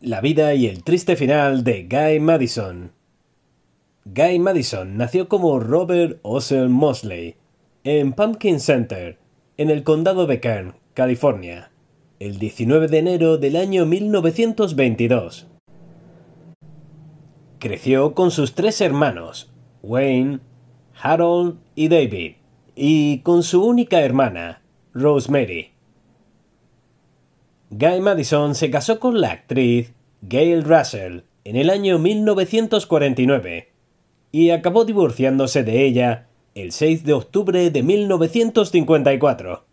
La vida y el triste final de Guy Madison. Guy Madison nació como Robert Osel Mosley en Pumpkin Center, en el condado de Kern, California, el 19 de enero del año 1922. Creció con sus tres hermanos, Wayne, Harold y David, y con su única hermana, Rosemary. Guy Madison se casó con la actriz Gail Russell en el año 1949 y acabó divorciándose de ella el 6 de octubre de 1954.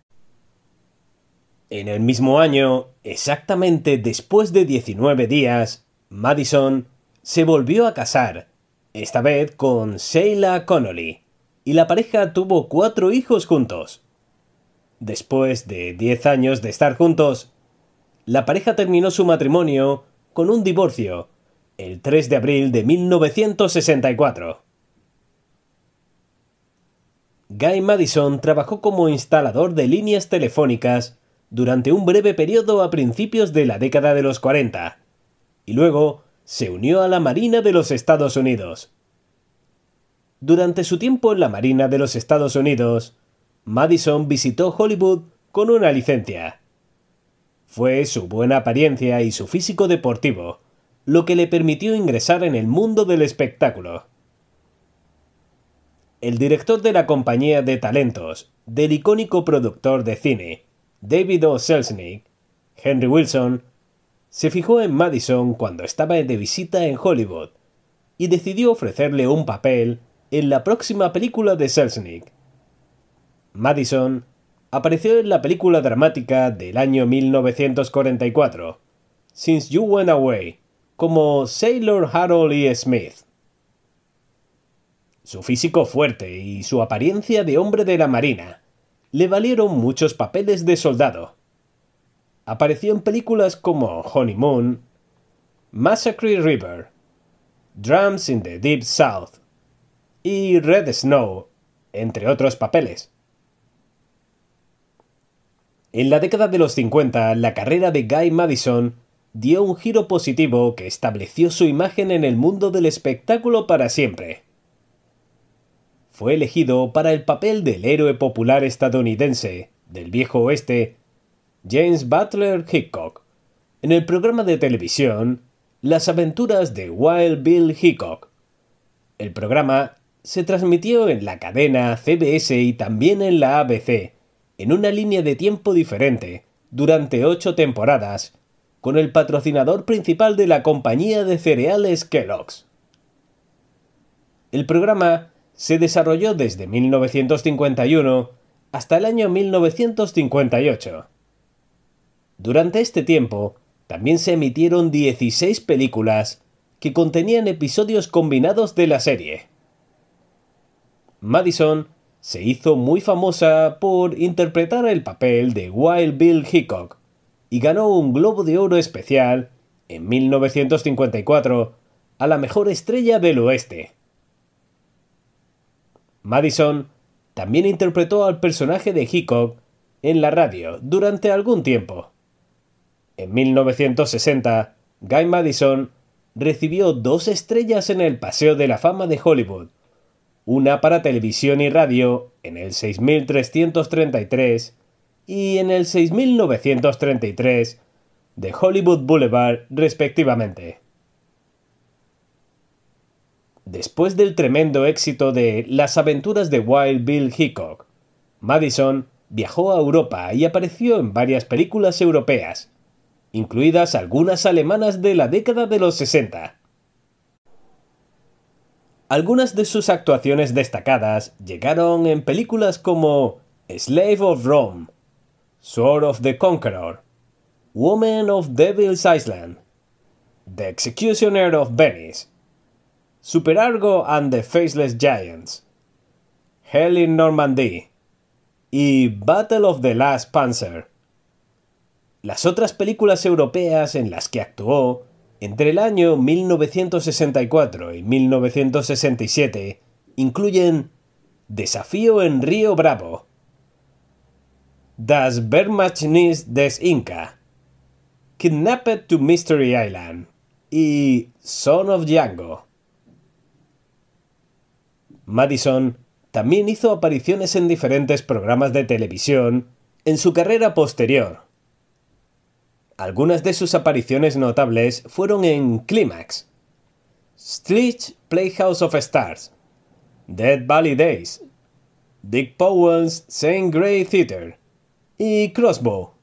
En el mismo año, exactamente después de 19 días, Madison se volvió a casar, esta vez con Sheila Connolly, y la pareja tuvo cuatro hijos juntos. Después de 10 años de estar juntos, la pareja terminó su matrimonio con un divorcio el 3 de abril de 1964. Guy Madison trabajó como instalador de líneas telefónicas durante un breve periodo a principios de la década de los 40 y luego se unió a la Marina de los Estados Unidos. Durante su tiempo en la Marina de los Estados Unidos, Madison visitó Hollywood con una licencia fue su buena apariencia y su físico deportivo, lo que le permitió ingresar en el mundo del espectáculo. El director de la compañía de talentos, del icónico productor de cine, David O. Selznick, Henry Wilson, se fijó en Madison cuando estaba de visita en Hollywood y decidió ofrecerle un papel en la próxima película de Selznick. Madison apareció en la película dramática del año 1944, Since You Went Away, como Sailor Harold E. Smith. Su físico fuerte y su apariencia de hombre de la marina le valieron muchos papeles de soldado. Apareció en películas como Honeymoon, Massacre River, Drums in the Deep South y Red Snow, entre otros papeles. En la década de los 50, la carrera de Guy Madison dio un giro positivo que estableció su imagen en el mundo del espectáculo para siempre. Fue elegido para el papel del héroe popular estadounidense del viejo oeste, James Butler Hickok, en el programa de televisión Las aventuras de Wild Bill Hickok. El programa se transmitió en la cadena CBS y también en la ABC en una línea de tiempo diferente, durante ocho temporadas, con el patrocinador principal de la compañía de cereales Kellogg's. El programa se desarrolló desde 1951 hasta el año 1958. Durante este tiempo, también se emitieron 16 películas que contenían episodios combinados de la serie. Madison se hizo muy famosa por interpretar el papel de Wild Bill Hickok y ganó un Globo de Oro especial en 1954 a la mejor estrella del oeste. Madison también interpretó al personaje de Hickok en la radio durante algún tiempo. En 1960, Guy Madison recibió dos estrellas en el Paseo de la Fama de Hollywood una para televisión y radio en el 6333 y en el 6933 de Hollywood Boulevard respectivamente. Después del tremendo éxito de Las aventuras de Wild Bill Hickok, Madison viajó a Europa y apareció en varias películas europeas, incluidas algunas alemanas de la década de los 60. Algunas de sus actuaciones destacadas llegaron en películas como Slave of Rome, Sword of the Conqueror, Woman of Devil's Island, The Executioner of Venice, Superargo and the Faceless Giants, Hell in Normandy y Battle of the Last Panzer. Las otras películas europeas en las que actuó entre el año 1964 y 1967 incluyen Desafío en Río Bravo, Das Bermachnis des Inca, Kidnapped to Mystery Island y Son of Django. Madison también hizo apariciones en diferentes programas de televisión en su carrera posterior, algunas de sus apariciones notables fueron en Climax, Street Playhouse of Stars, Dead Valley Days, Dick Powell's St. Grey Theater y Crossbow.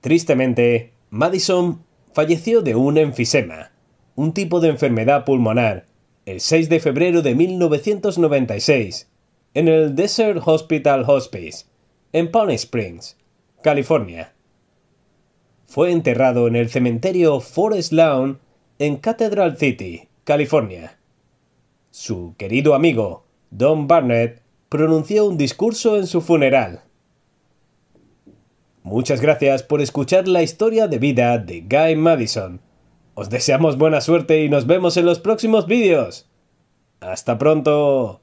Tristemente, Madison falleció de un enfisema, un tipo de enfermedad pulmonar, el 6 de febrero de 1996, en el Desert Hospital Hospice, en Palm Springs. California. Fue enterrado en el cementerio Forest Lawn en Cathedral City, California. Su querido amigo, Don Barnett, pronunció un discurso en su funeral. Muchas gracias por escuchar la historia de vida de Guy Madison. Os deseamos buena suerte y nos vemos en los próximos vídeos. ¡Hasta pronto!